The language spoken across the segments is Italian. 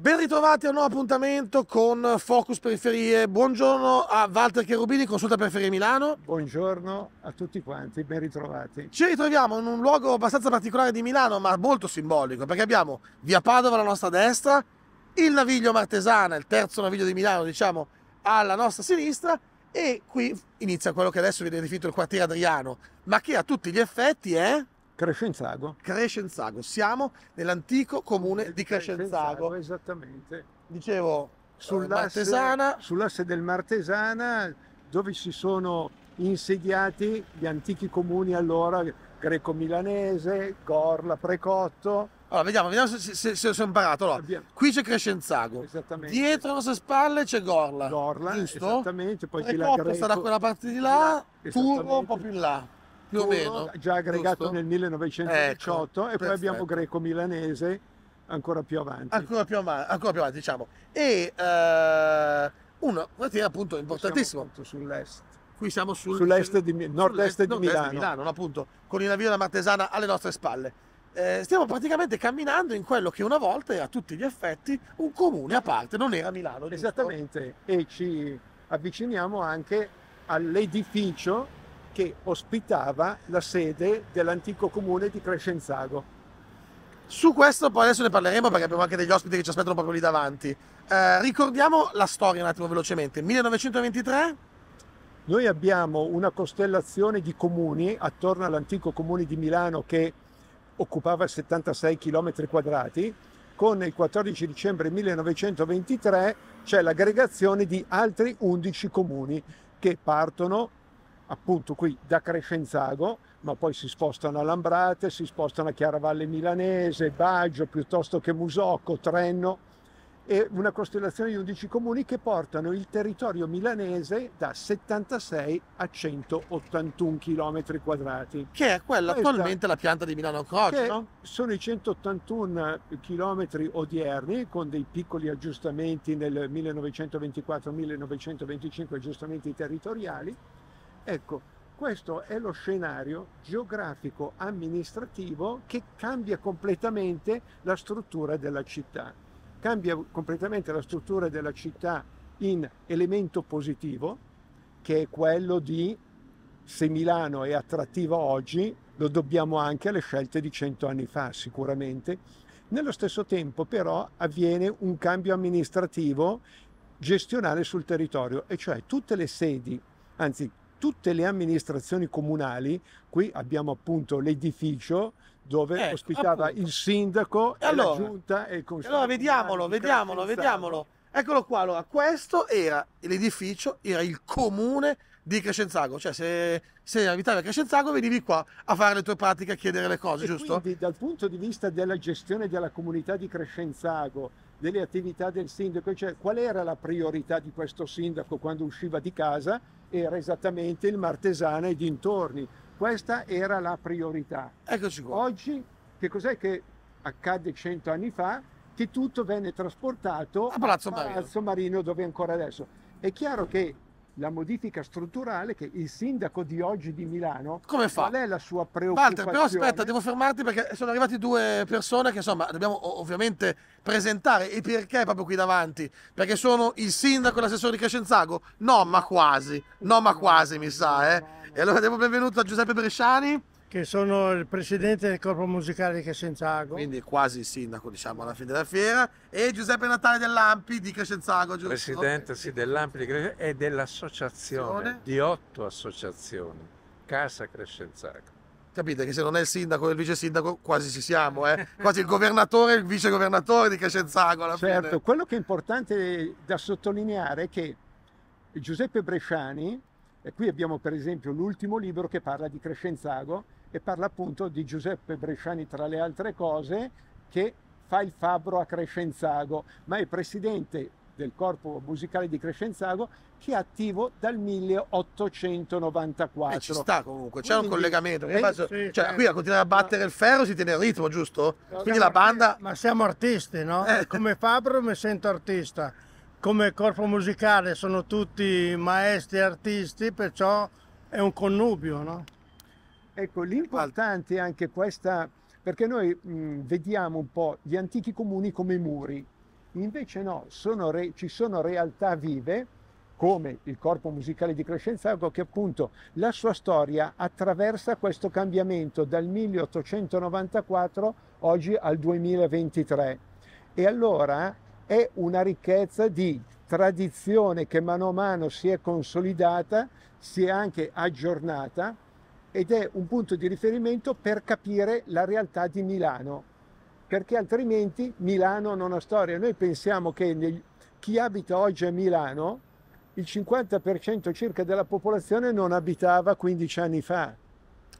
Ben ritrovati a un nuovo appuntamento con Focus Periferie. Buongiorno a Walter Cherubini, consulta Periferie Milano. Buongiorno a tutti quanti, ben ritrovati. Ci ritroviamo in un luogo abbastanza particolare di Milano, ma molto simbolico, perché abbiamo via Padova alla nostra destra, il Naviglio Martesana, il terzo Naviglio di Milano, diciamo, alla nostra sinistra, e qui inizia quello che adesso viene definito il quartiere Adriano, ma che a tutti gli effetti è... Crescenzago. Crescenzago, siamo nell'antico comune di Crescenzago. Crescenzago esattamente. Dicevo, sull'asse, sull'asse del Martesana, dove si sono insediati gli antichi comuni allora, greco-milanese, Gorla, Precotto. Allora, vediamo, vediamo se, se, se, se ho imparato. Allora, qui c'è Crescenzago, Esattamente. dietro le nostre spalle c'è Gorla. Gorla, giusto? esattamente. Poi Precotto sta da quella parte di là, Turbo un po' più in là più o meno, già aggregato giusto? nel 1918 ecco, e poi abbiamo greco-milanese ancora più avanti. Ancora più, av- ancora più avanti, diciamo. E uh, uno, un tema appunto importantissimo. sull'est. Qui siamo sul, sull'est di, nord-est, di Milano. Di Milano no, appunto, con il navio della Martesana alle nostre spalle. Eh, stiamo praticamente camminando in quello che una volta era a tutti gli effetti un comune a parte, non era Milano. Giusto? Esattamente, e ci avviciniamo anche all'edificio che ospitava la sede dell'antico comune di Crescenzago. Su questo poi adesso ne parleremo perché abbiamo anche degli ospiti che ci aspettano proprio lì davanti. Eh, ricordiamo la storia un attimo velocemente. 1923? Noi abbiamo una costellazione di comuni attorno all'antico comune di Milano che occupava 76 km quadrati. Con il 14 dicembre 1923 c'è l'aggregazione di altri 11 comuni che partono appunto qui da Crescenzago, ma poi si spostano a Lambrate, si spostano a Chiaravalle Milanese, Baggio piuttosto che Musocco, Trenno, e una costellazione di 11 comuni che portano il territorio milanese da 76 a 181 km quadrati. Che è quella Questa, attualmente la pianta di Milano Croce, no? Sono i 181 km odierni con dei piccoli aggiustamenti nel 1924-1925, aggiustamenti territoriali, Ecco, questo è lo scenario geografico amministrativo che cambia completamente la struttura della città. Cambia completamente la struttura della città in elemento positivo, che è quello di se Milano è attrattiva oggi, lo dobbiamo anche alle scelte di cento anni fa sicuramente. Nello stesso tempo però avviene un cambio amministrativo gestionale sul territorio, e cioè tutte le sedi, anzi tutte le amministrazioni comunali, qui abbiamo appunto l'edificio dove ecco, ospitava appunto. il sindaco, e allora, la giunta e il consiglio. Allora vediamolo, vediamolo, vediamolo. Eccolo qua, allora questo era l'edificio, era il comune di Crescenzago, cioè se, se abitavi a Crescenzago venivi qua a fare le tue pratiche, a chiedere le cose, e giusto? Quindi dal punto di vista della gestione della comunità di Crescenzago, delle attività del sindaco, cioè qual era la priorità di questo sindaco quando usciva di casa? era esattamente il Martesana e dintorni. Questa era la priorità. Eccoci qua. Oggi, che cos'è che accadde cento anni fa? Che tutto venne trasportato a Palazzo, a Palazzo Marino. Marino, dove ancora adesso. È chiaro che la modifica strutturale che il sindaco di oggi di Milano Come fa? qual è la sua preoccupazione? Walter, però aspetta, devo fermarti perché sono arrivati due persone che insomma dobbiamo ovviamente presentare e perché proprio qui davanti? Perché sono il sindaco e l'assessore di Crescenzago? No, ma quasi, no, ma quasi mi sa, eh. E allora diamo benvenuto a Giuseppe Bresciani che sono il presidente del corpo musicale di Crescenzago. Quindi quasi sindaco, diciamo, alla fine della fiera. E Giuseppe Natale dell'Ampi di Crescenzago, giusto? Presidente, sì, dell'Ampi di Crescenzago e dell'associazione, di otto associazioni, Casa Crescenzago. Capite che se non è il sindaco e il vice sindaco quasi ci siamo, eh? quasi il governatore e il vice governatore di Crescenzago alla certo, fine. quello che è importante da sottolineare è che Giuseppe Bresciani, e qui abbiamo per esempio l'ultimo libro che parla di Crescenzago, e parla appunto di Giuseppe Bresciani tra le altre cose che fa il fabbro a Crescenzago, ma è presidente del corpo musicale di Crescenzago che è attivo dal 1894. E eh, ci sta comunque, c'è Quindi, un collegamento. Eh, base, sì, cioè, eh. qui a continuare a battere il ferro si tiene il ritmo, giusto? No, Quindi la banda... Ma siamo artisti, no? Eh. Come fabbro mi sento artista, come corpo musicale sono tutti maestri artisti, perciò è un connubio, no? Ecco, l'importante è anche questa, perché noi mh, mm, vediamo un po' gli antichi comuni come muri, invece no, sono re, ci sono realtà vive come il corpo musicale di Crescenzago che appunto la sua storia attraversa questo cambiamento dal 1894 oggi al 2023 e allora è una ricchezza di tradizione che mano a mano si è consolidata, si è anche aggiornata ed è un punto di riferimento per capire la realtà di Milano, perché altrimenti Milano non ha storia. Noi pensiamo che nel, chi abita oggi a Milano, il 50% circa della popolazione non abitava 15 anni fa.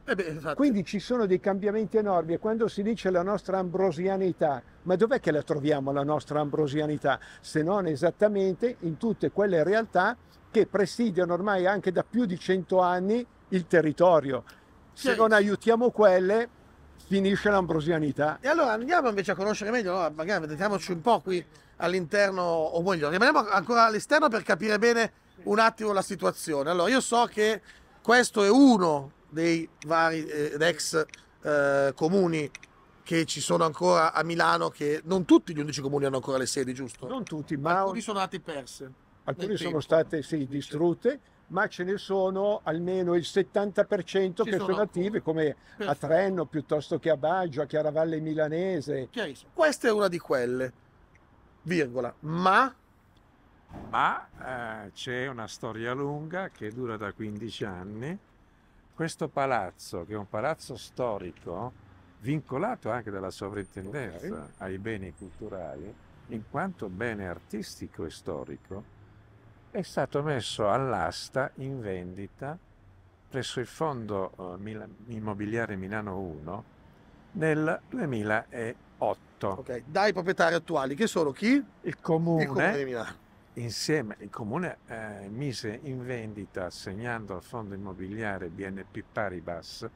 Eh beh, Quindi ci sono dei cambiamenti enormi e quando si dice la nostra ambrosianità, ma dov'è che la troviamo la nostra ambrosianità? Se non esattamente in tutte quelle realtà che presidiano ormai anche da più di 100 anni il territorio. Se sì. non aiutiamo quelle, finisce l'ambrosianità. E allora andiamo invece a conoscere meglio, allora magari vediamoci un po' qui all'interno, o meglio, rimaniamo ancora all'esterno per capire bene un attimo la situazione. Allora, io so che questo è uno dei vari eh, ex eh, comuni che ci sono ancora a Milano, che non tutti gli 11 comuni hanno ancora le sedi, giusto? Non tutti, ma... Alcuni sono nati perse. Alcuni sono state sì, distrutte ma ce ne sono almeno il 70% ci che sono, sono attive come Perfetto. a Trenno piuttosto che a Baggio, a Chiaravalle Milanese. Chiarissimo. Questa è una di quelle, virgola, ma... Ma eh, c'è una storia lunga che dura da 15 anni. Questo palazzo, che è un palazzo storico, vincolato anche dalla sovrintendenza okay. ai beni culturali, in quanto bene artistico e storico, è stato messo all'asta in vendita presso il Fondo eh, Immobiliare Milano 1 nel 2008. Okay. dai proprietari attuali che sono chi? Il Comune. Il comune di Milano insieme il comune eh, mise in vendita assegnando al fondo immobiliare BNP Paribas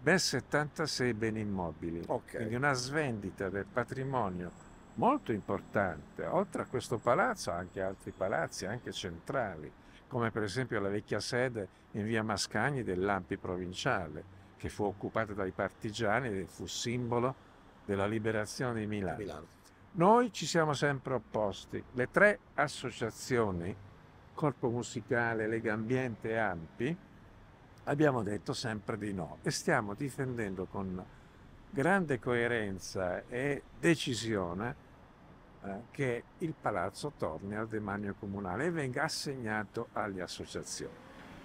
ben 76 beni immobili okay. quindi una svendita del patrimonio molto importante. Oltre a questo palazzo anche altri palazzi, anche centrali, come per esempio la vecchia sede in via Mascagni dell'Ampi provinciale, che fu occupata dai partigiani e fu simbolo della liberazione di Milano. Milano. Noi ci siamo sempre opposti. Le tre associazioni, Corpo Musicale, Lega Ambiente e Ampi, abbiamo detto sempre di no e stiamo difendendo con grande coerenza e decisione eh, che il palazzo torni al demanio comunale e venga assegnato alle associazioni.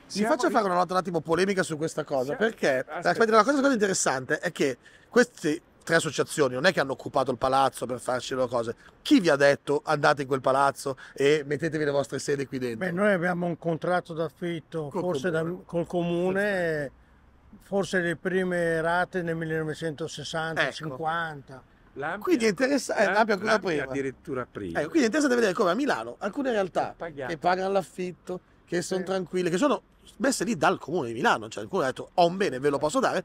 Siamo Mi faccio fare una nota un attimo polemica su questa cosa, Siamo... perché eh, aspetta, la cosa, la cosa interessante è che queste tre associazioni non è che hanno occupato il palazzo per farci le cose. Chi vi ha detto andate in quel palazzo e mettetevi le vostre sede qui dentro? Beh, noi abbiamo un contratto d'affitto col forse comune. Da, col comune, forse le prime rate nel 1960-50. Ecco. L'ampia, quindi è interessante, eh, l'ampia, l'ampia, l'ampia addirittura prima. Eh, quindi è interessante vedere come a Milano alcune realtà che pagano l'affitto, che sono tranquille, che sono messe lì dal comune di Milano, cioè qualcuno ha detto ho un bene, ve lo posso dare,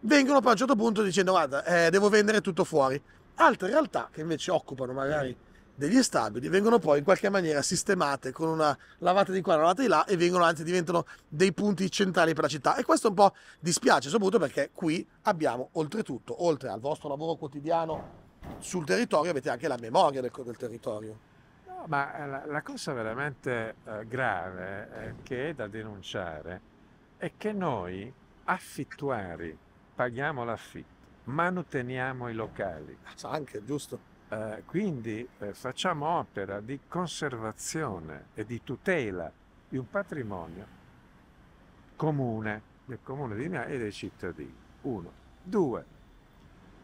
vengono poi a un certo punto dicendo guarda, eh, devo vendere tutto fuori. Altre realtà che invece occupano magari eh degli stabili vengono poi in qualche maniera sistemate con una lavata di qua, una lavata di là e vengono anzi diventano dei punti centrali per la città e questo un po' dispiace soprattutto perché qui abbiamo oltretutto oltre al vostro lavoro quotidiano sul territorio avete anche la memoria del, del territorio no, ma eh, la, la, cosa veramente eh, grave eh, che è da denunciare è che noi affittuari paghiamo l'affitto manuteniamo i locali ah, anche giusto eh, quindi eh, facciamo opera di conservazione e di tutela di un patrimonio comune del comune di Milano e dei cittadini. Uno. Due.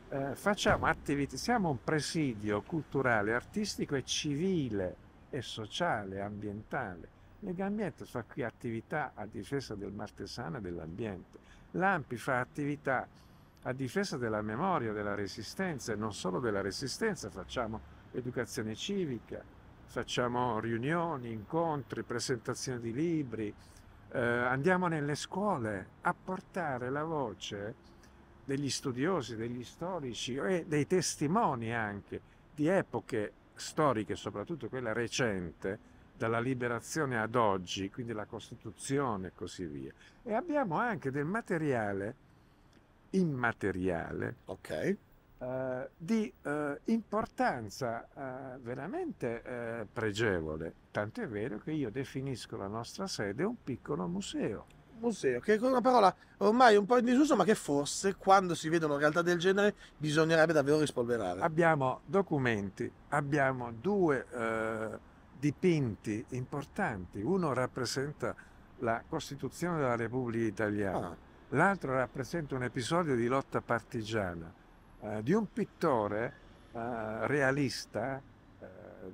Eh, facciamo attività, siamo un presidio culturale, artistico e civile e sociale, ambientale. Legambiente fa qui attività a difesa del martesano e dell'ambiente. L'AMPI fa attività a difesa della memoria, della resistenza e non solo della resistenza, facciamo educazione civica, facciamo riunioni, incontri, presentazioni di libri, eh, andiamo nelle scuole a portare la voce degli studiosi, degli storici e dei testimoni anche di epoche storiche, soprattutto quella recente, dalla liberazione ad oggi, quindi la Costituzione e così via. E abbiamo anche del materiale immateriale okay. eh, di eh, importanza eh, veramente eh, pregevole. Tanto è vero che io definisco la nostra sede un piccolo museo. Museo, che è una parola ormai un po' in disuso, ma che forse quando si vedono realtà del genere bisognerebbe davvero rispolverare. Abbiamo documenti, abbiamo due eh, dipinti importanti. Uno rappresenta la Costituzione della Repubblica Italiana. Ah l'altro rappresenta un episodio di lotta partigiana eh, di un pittore eh, realista eh,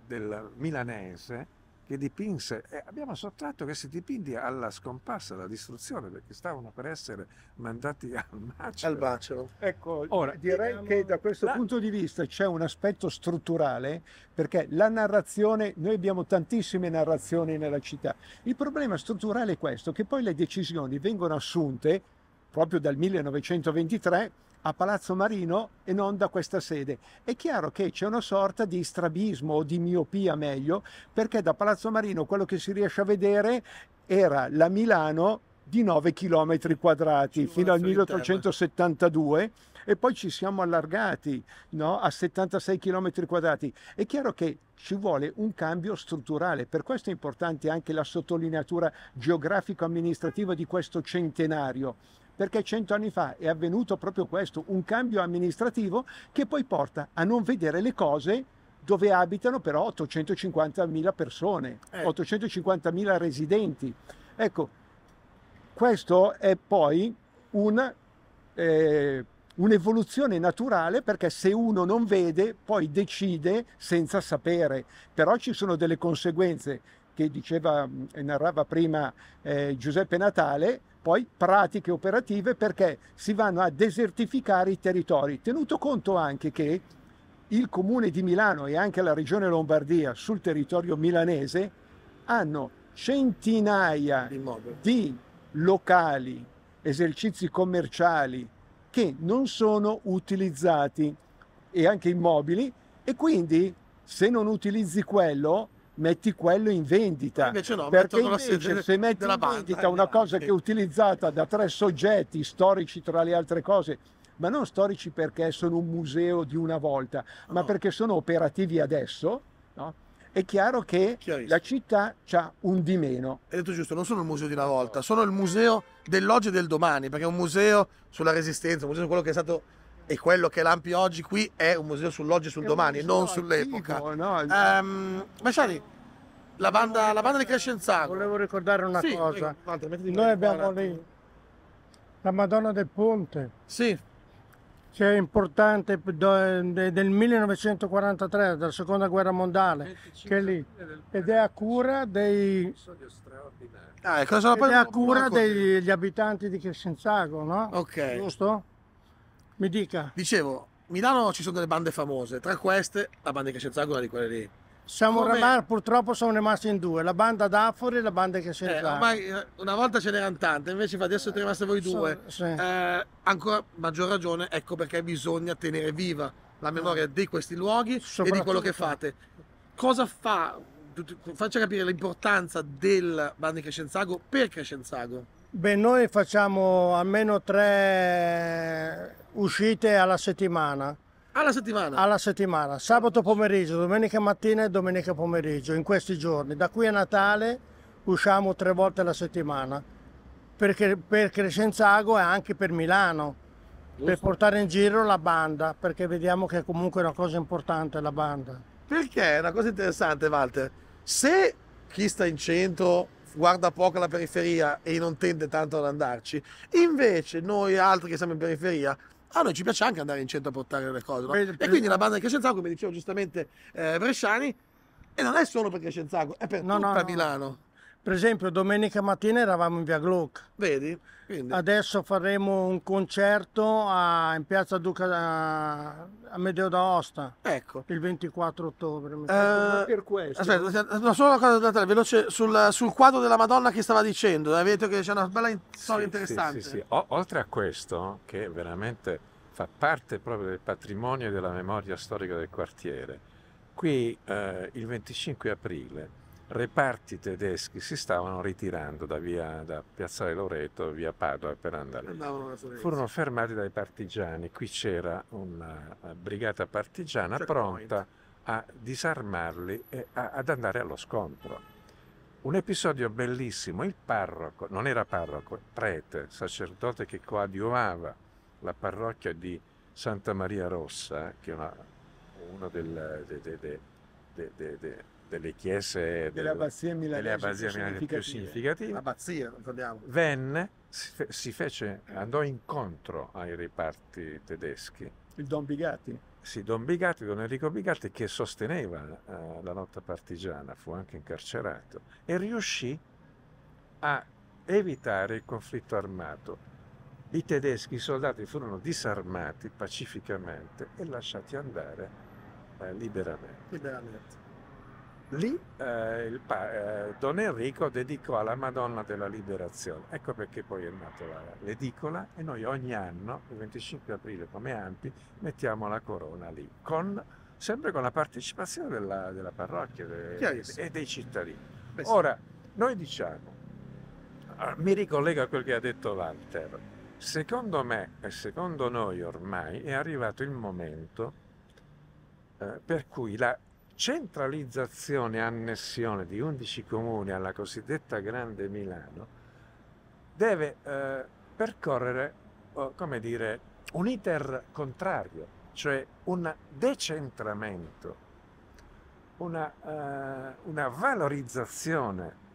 del milanese che dipinse, e abbiamo sottratto questi dipinti alla scomparsa, alla distruzione, perché stavano per essere mandati al macero. Al macero. Ecco, Ora, direi diciamo... che da questo la... punto di vista c'è un aspetto strutturale, perché la narrazione, noi abbiamo tantissime narrazioni nella città, il problema strutturale è questo, che poi le decisioni vengono assunte proprio dal 1923 a Palazzo Marino e non da questa sede. È chiaro che c'è una sorta di strabismo o di miopia meglio, perché da Palazzo Marino quello che si riesce a vedere era la Milano di 9 km quadrati fino al 1872 e poi ci siamo allargati no? a 76 km quadrati. È chiaro che ci vuole un cambio strutturale, per questo è importante anche la sottolineatura geografico-amministrativa di questo centenario perché cento anni fa è avvenuto proprio questo, un cambio amministrativo che poi porta a non vedere le cose dove abitano però 850.000 persone, eh. 850.000 residenti. Ecco, questo è poi un, eh, un'evoluzione naturale perché se uno non vede poi decide senza sapere, però ci sono delle conseguenze che diceva e narrava prima eh, Giuseppe Natale, poi pratiche operative perché si vanno a desertificare i territori, tenuto conto anche che il comune di Milano e anche la regione Lombardia sul territorio milanese hanno centinaia di locali, esercizi commerciali che non sono utilizzati e anche immobili e quindi se non utilizzi quello metti quello in vendita. Invece no, perché invece se metti in banda, vendita eh, una cosa che è utilizzata da tre soggetti storici tra le altre cose, ma non storici perché sono un museo di una volta, oh. ma ah. perché sono operativi adesso, no? è chiaro che la città ha un di meno. Hai detto giusto, non sono il museo di una volta, sono il museo dell'oggi e del domani, perché è un museo sulla resistenza, un museo su quello che è stato e quello che lampi oggi qui è un museo sull'oggi e sul è domani, non antico, sull'epoca. No, um, ehm, Masciani, la banda, la banda di Crescenzago. Volevo ricordare una sì, cosa. Guarda, Noi abbiamo lì la Madonna del Ponte. Sì. Che è importante del 1943, della seconda guerra mondiale, che è lì. Ed è a cura dei. Ah, cosa ed è a cura degli abitanti di Crescenzago, no? Ok. Giusto? Mi dica. Dicevo, Milano ci sono delle bande famose, tra queste la banda di Crescenzago è una di quelle lì. Siamo Ramar, purtroppo sono rimasti in due, la banda d'Afori e la banda di eh, c'è eh, una volta ce n'erano tante, invece adesso siete rimaste voi due. So, sì. eh, ancora maggior ragione, ecco perché bisogna tenere viva la memoria di questi luoghi e di quello che fate. Cosa fa? Faccia capire l'importanza del banda di Crescenzago per Crescenzago. Beh, noi facciamo almeno tre uscite alla settimana. Alla settimana? Alla settimana, sabato pomeriggio, domenica mattina e domenica pomeriggio, in questi giorni. Da qui a Natale usciamo tre volte alla settimana, perché, per Crescenzago e anche per Milano per portare in giro la banda, perché vediamo che è comunque una cosa importante la banda. Perché è una cosa interessante, Walter. Se chi sta in centro guarda poco la periferia e non tende tanto ad andarci. Invece noi altri che siamo in periferia a noi ci piace anche andare in centro a portare le cose. No? E quindi la banda di Crescenzago, come diceva giustamente eh, Bresciani, e non è solo per Crescenzago, è per no, tutta no, Milano. Per esempio domenica mattina eravamo in via Glauca. Vedi? Quindi. Adesso faremo un concerto a, in piazza Duca a, a Medeo d'Aosta. Ecco. Il 24 ottobre. Uh, per questo. Aspetta, una sola cosa da te, veloce sul, sul, quadro della Madonna che stava dicendo. Hai detto che c'è una bella storia sì, interessante. Sì, sì, o, oltre a questo, che veramente fa parte proprio del patrimonio e della memoria storica del quartiere, qui eh, il 25 aprile reparti tedeschi si stavano ritirando da, via, da Piazzale Loreto, via Padova per andare. Furono fermati dai partigiani. Qui c'era una eh, brigata partigiana Check certo, pronta point. a disarmarli e a, ad andare allo scontro. Un episodio bellissimo, il parroco, non era parroco, prete, sacerdote che coadiuvava la parrocchia di Santa Maria Rossa, che è una, una delle, de, de, de, delle chiese delle abbazie milanesi, delle più, significative. significative. Abbazia, ricordiamo. Venne, si, si fece, andò incontro ai reparti tedeschi. Il Don Bigatti. Sì, Don Bigatti, Don Enrico Bigatti, che sosteneva uh, la lotta partigiana, fu anche incarcerato e riuscì a evitare il conflitto armato. I tedeschi, i soldati furono disarmati pacificamente e lasciati andare eh, liberamente. liberamente. Lì eh, eh, Don Enrico dedicò alla Madonna della Liberazione, ecco perché poi è nata l'edicola e noi ogni anno, il 25 aprile come Ampi, mettiamo la corona lì, con, sempre con la partecipazione della, della parrocchia de, e dei cittadini. Beh, sì. Ora, noi diciamo, ah, mi ricollego a quel che ha detto Walter, secondo me e secondo noi ormai è arrivato il momento eh, per cui la centralizzazione e annessione di 11 comuni alla cosiddetta Grande Milano deve eh, percorrere, come dire, un iter contrario, cioè un decentramento, una, eh, una valorizzazione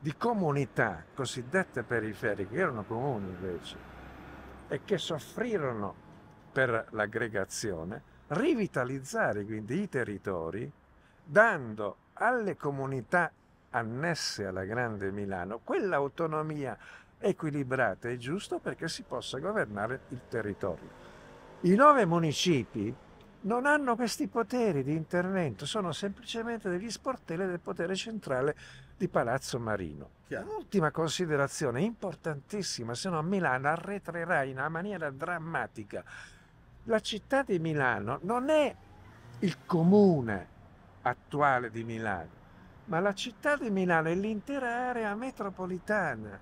di comunità cosiddette periferiche, che erano comuni invece, e che soffrirono per l'aggregazione, rivitalizzare quindi i territori dando alle comunità annesse alla Grande Milano quell'autonomia equilibrata e giusta perché si possa governare il territorio. I nove municipi non hanno questi poteri di intervento, sono semplicemente degli sportelli del potere centrale di Palazzo Marino. Un'ultima considerazione importantissima, se no Milano arretrerà in una maniera drammatica. La città di Milano non è il comune attuale di Milano, ma la città di Milano e l'intera area metropolitana.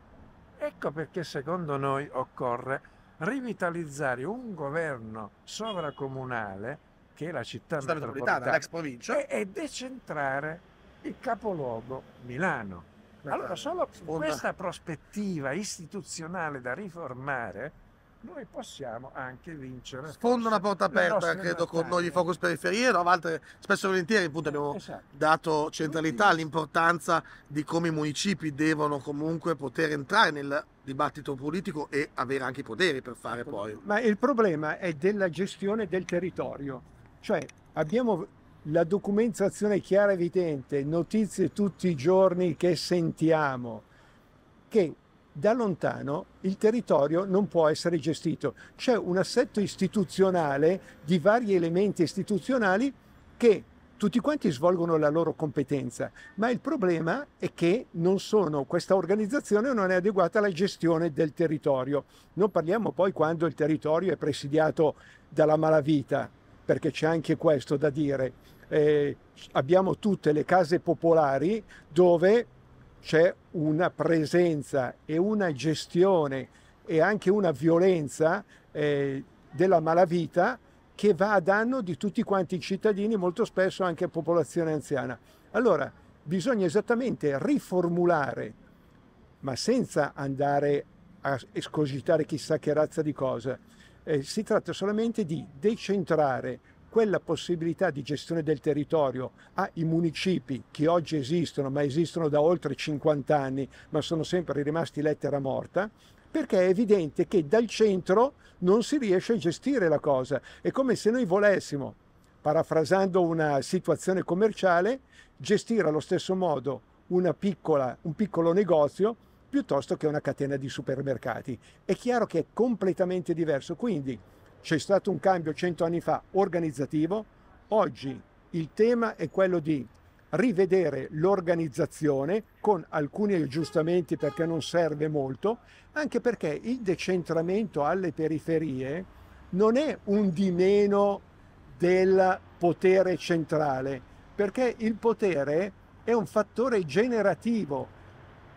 Ecco perché secondo noi occorre rivitalizzare un governo sovracomunale che è la città Stato metropolitana, l'ex provincia, e, e, decentrare il capoluogo Milano. Allora solo questa prospettiva istituzionale da riformare noi possiamo anche vincere. Sfondo una porta aperta, credo, con noi di Focus Periferie, no? Altre, spesso e volentieri appunto, abbiamo esatto. dato centralità all'importanza di come i municipi devono comunque poter entrare nel dibattito politico e avere anche i poteri per fare poi. Ma il problema è della gestione del territorio, cioè abbiamo la documentazione chiara e evidente, notizie tutti i giorni che sentiamo, che da lontano il territorio non può essere gestito. C'è un assetto istituzionale di vari elementi istituzionali che tutti quanti svolgono la loro competenza, ma il problema è che sono, questa organizzazione non è adeguata alla gestione del territorio. Non parliamo poi quando il territorio è presidiato dalla malavita, perché c'è anche questo da dire. Eh, abbiamo tutte le case popolari dove c'è una presenza e una gestione e anche una violenza eh, della malavita che va a danno di tutti quanti i cittadini, molto spesso anche popolazione anziana. Allora bisogna esattamente riformulare, ma senza andare a escogitare chissà che razza di cosa, eh, si tratta solamente di decentrare quella possibilità di gestione del territorio ai ah, municipi che oggi esistono, ma esistono da oltre 50 anni, ma sono sempre rimasti lettera morta, perché è evidente che dal centro non si riesce a gestire la cosa. È come se noi volessimo, parafrasando una situazione commerciale, gestire allo stesso modo piccola, un piccolo negozio piuttosto che una catena di supermercati. È chiaro che è completamente diverso. Quindi c'è stato un cambio cento anni fa organizzativo, oggi il tema è quello di rivedere l'organizzazione con alcuni aggiustamenti perché non serve molto, anche perché il decentramento alle periferie non è un di meno del potere centrale, perché il potere è un fattore generativo.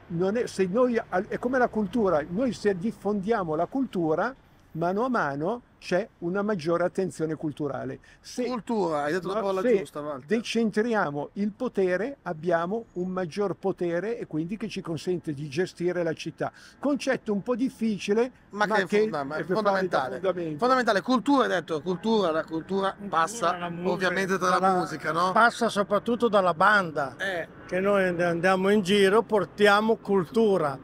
È, noi, è come la cultura, noi se diffondiamo la cultura, mano a mano c'è una maggiore attenzione culturale. Se, Cultura, hai detto la parola giusta, Walter. decentriamo il potere, abbiamo un maggior potere e quindi che ci consente di gestire la città. Concetto un po' difficile, ma, ma che, che fonda- ma è, fondamentale. Fondamentale, cultura hai detto, cultura, la cultura passa la ovviamente dalla, dalla musica, no? Passa soprattutto dalla banda, eh. che noi andiamo in giro, portiamo cultura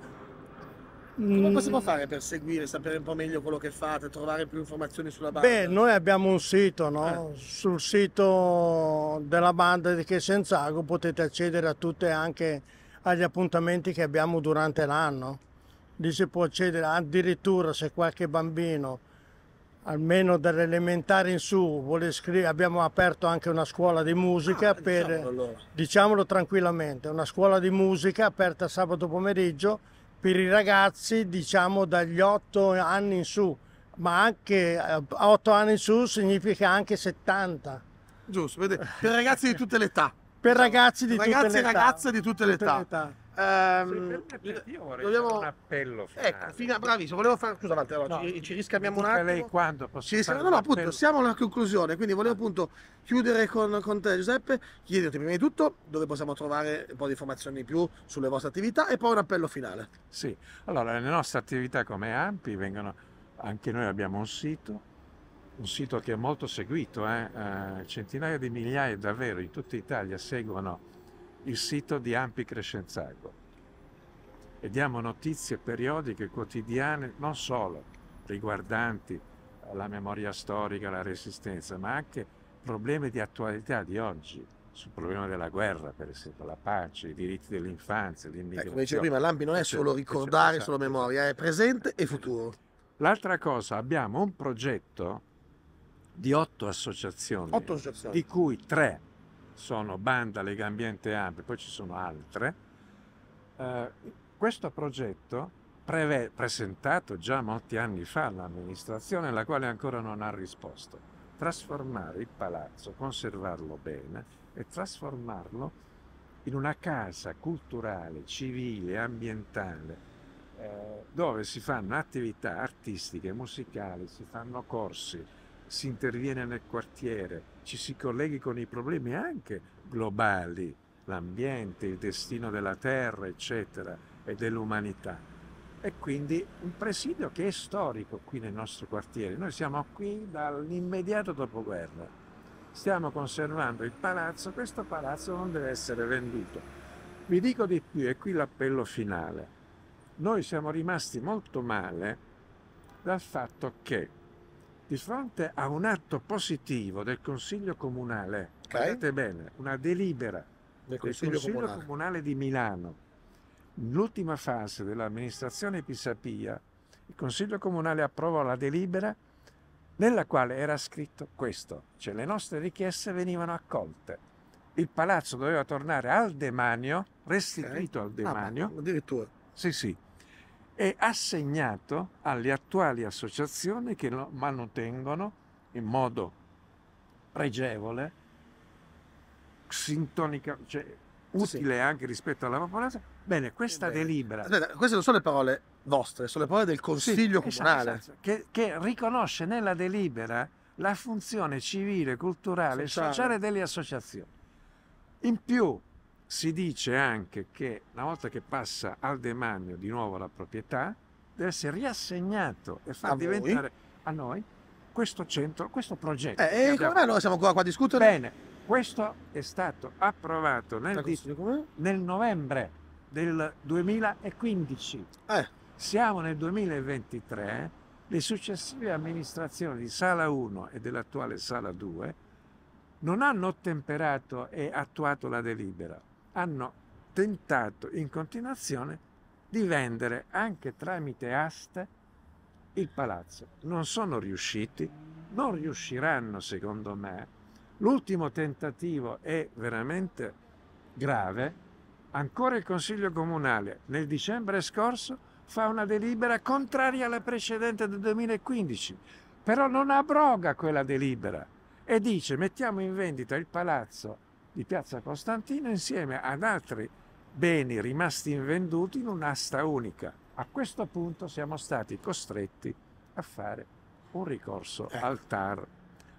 come mm. possiamo fare per seguire, sapere un po' meglio quello che fate, trovare più informazioni sulla banda? Beh, noi abbiamo un sito, no? eh. Sul sito della banda di Che Senzago potete accedere a tutte anche agli appuntamenti che abbiamo durante l'anno. Lì si può accedere addirittura se qualche bambino, almeno dall'elementare in su, vuole scrivere. Abbiamo aperto anche una scuola di musica ah, per, diciamolo, allora. diciamolo tranquillamente, una scuola di musica aperta sabato pomeriggio per i ragazzi diciamo dagli 8 anni in su, ma anche 8 eh, anni in su significa anche 70. Giusto, vede, per ragazzi di tutte le età. Per ragazzi di ragazzi tutte le età. Ragazzi e ragazze di tutte, tutte le età. Um, ehm, io dobbiamo... un appello finale. Ecco, fina... bravissimo, volevo fare... Scusa, Walter, allora, no, ci, ci riscambiamo un attimo. lei quando ci riscambiamo... No, no, appello. siamo alla conclusione, quindi volevo appunto chiudere con, con te Giuseppe, chiederti prima di tutto dove possiamo trovare un po' di informazioni in più sulle vostre attività e poi un appello finale. Sì, allora le nostre attività come AMPI vengono... Anche noi abbiamo un sito, un sito che è molto seguito, eh? eh centinaia di migliaia davvero in tutta Italia seguono il sito di Ampi Crescenzago e diamo notizie periodiche, quotidiane, non solo riguardanti la memoria storica, la resistenza, ma anche problemi di attualità di oggi, sul problema della guerra, per esempio, la pace, i diritti dell'infanzia, ecco, l'immigrazione. Eh, come dicevo prima, l'Ampi non è solo ricordare, esatto. solo memoria, è presente e futuro. L'altra cosa, abbiamo un progetto di otto associazioni, otto associazioni. di cui tre sono Banda Lega Ambiente Ampio, poi ci sono altre. Eh, questo progetto, preve- presentato già molti anni fa all'amministrazione, la quale ancora non ha risposto, trasformare il palazzo, conservarlo bene e trasformarlo in una casa culturale, civile, ambientale, eh, dove si fanno attività artistiche, musicali, si fanno corsi, si interviene nel quartiere, ci si colleghi con i problemi anche globali, l'ambiente, il destino della terra, eccetera, e dell'umanità. E quindi un presidio che è storico qui nel nostro quartiere. Noi siamo qui dall'immediato dopoguerra. Stiamo conservando il palazzo, questo palazzo non deve essere venduto. Vi dico di più, e qui l'appello finale. Noi siamo rimasti molto male dal fatto che di fronte a un atto positivo del Consiglio Comunale, okay. bene, una delibera del Consiglio, del Consiglio comunale. comunale. di Milano, nell'ultima fase dell'amministrazione Pisapia, il Consiglio Comunale approvò la delibera nella quale era scritto questo, cioè le nostre richieste venivano accolte. Il palazzo doveva tornare al demanio, restituito okay. al ah, demanio. Ah, addirittura. Sì, sì è assegnato alle attuali associazioni che lo mantengono in modo pregevole, sintonica, cioè utile sì. anche rispetto alla popolazione. Bene, questa Bene. delibera. Aspetta, queste non sono le parole vostre, sono le parole del Consiglio sì, esatto, Comunale. Esatto, esatto. Che, che, riconosce nella delibera la funzione civile, culturale e sociale. sociale delle associazioni. In più, si dice anche che una volta che passa al demanio di nuovo la proprietà, deve essere riassegnato e far a diventare voi? a noi questo centro, questo progetto. Eh, e abbiamo... come noi siamo qua, qua a discutere? Bene, questo è stato approvato nel, ecco, nel novembre del 2015. Eh. Siamo nel 2023, le successive amministrazioni di Sala 1 e dell'attuale Sala 2 non hanno ottemperato e attuato la delibera hanno tentato in continuazione di vendere anche tramite aste il palazzo. Non sono riusciti, non riusciranno secondo me. L'ultimo tentativo è veramente grave. Ancora il Consiglio Comunale nel dicembre scorso fa una delibera contraria alla precedente del 2015, però non abroga quella delibera e dice mettiamo in vendita il palazzo di Piazza Costantino insieme ad altri beni rimasti invenduti in un'asta unica. A questo punto siamo stati costretti a fare un ricorso ecco. al TAR.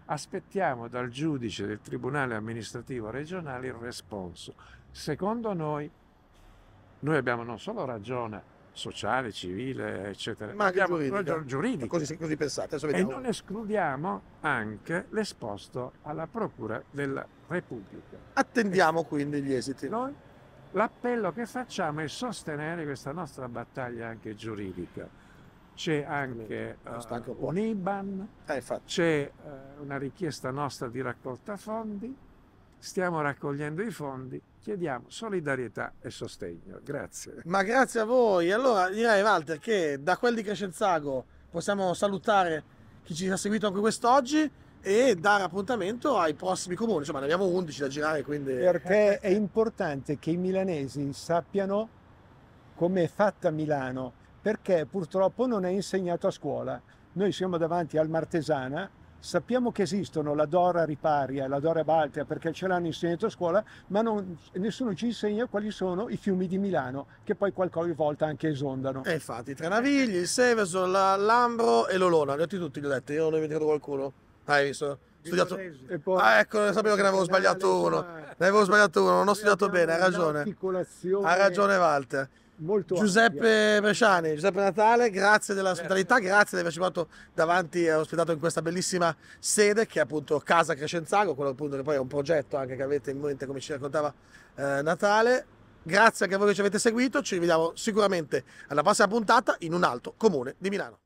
Aspettiamo dal giudice del Tribunale amministrativo regionale il responso. Secondo noi, noi abbiamo non solo ragione sociale, civile, eccetera. Ma anche giuridica. giuridica. Così, così pensate. E non escludiamo anche l'esposto alla Procura della Repubblica. Attendiamo e quindi gli esiti. Noi l'appello che facciamo è sostenere questa nostra battaglia anche giuridica. C'è anche uh, un IBAN, eh, c'è uh, una richiesta nostra di raccolta fondi, stiamo raccogliendo i fondi chiediamo solidarietà e sostegno. Grazie. Ma grazie a voi. Allora direi Walter che da quel di Crescenzago possiamo salutare chi ci ha seguito anche quest'oggi e dare appuntamento ai prossimi comuni. Insomma, ne abbiamo 11 da girare, quindi... Perché è importante che i milanesi sappiano come è fatta Milano, perché purtroppo non è insegnato a scuola. Noi siamo davanti al Martesana, Sappiamo che esistono la Dora Riparia, e la Dora Baltea, perché ce l'hanno insegnato a scuola, ma non, nessuno ci insegna quali sono i fiumi di Milano, che poi qualche volta anche esondano. E infatti, Trenavigli, il Seveso, la, l'Ambro e l'Olona, li ho tutti, li ho letti, io non ne ho dimenticato qualcuno. Hai visto? Studiato... Poi... Ah, ecco, sapevo che ne avevo sbagliato eh, uno. Eh, eh. Ne avevo sbagliato uno, non ho studiato bene, hai ragione. Ha ragione Walter molto Giuseppe ampia. Bresciani, Giuseppe Natale, grazie della ospitalità, grazie di averci portato davanti e eh, ospitato in questa bellissima sede che è appunto Casa Crescenzago, quello appunto che poi è un progetto anche che avete in mente come ci raccontava eh, Natale. Grazie anche a voi che ci avete seguito, ci rivediamo sicuramente alla prossima puntata in un altro comune di Milano.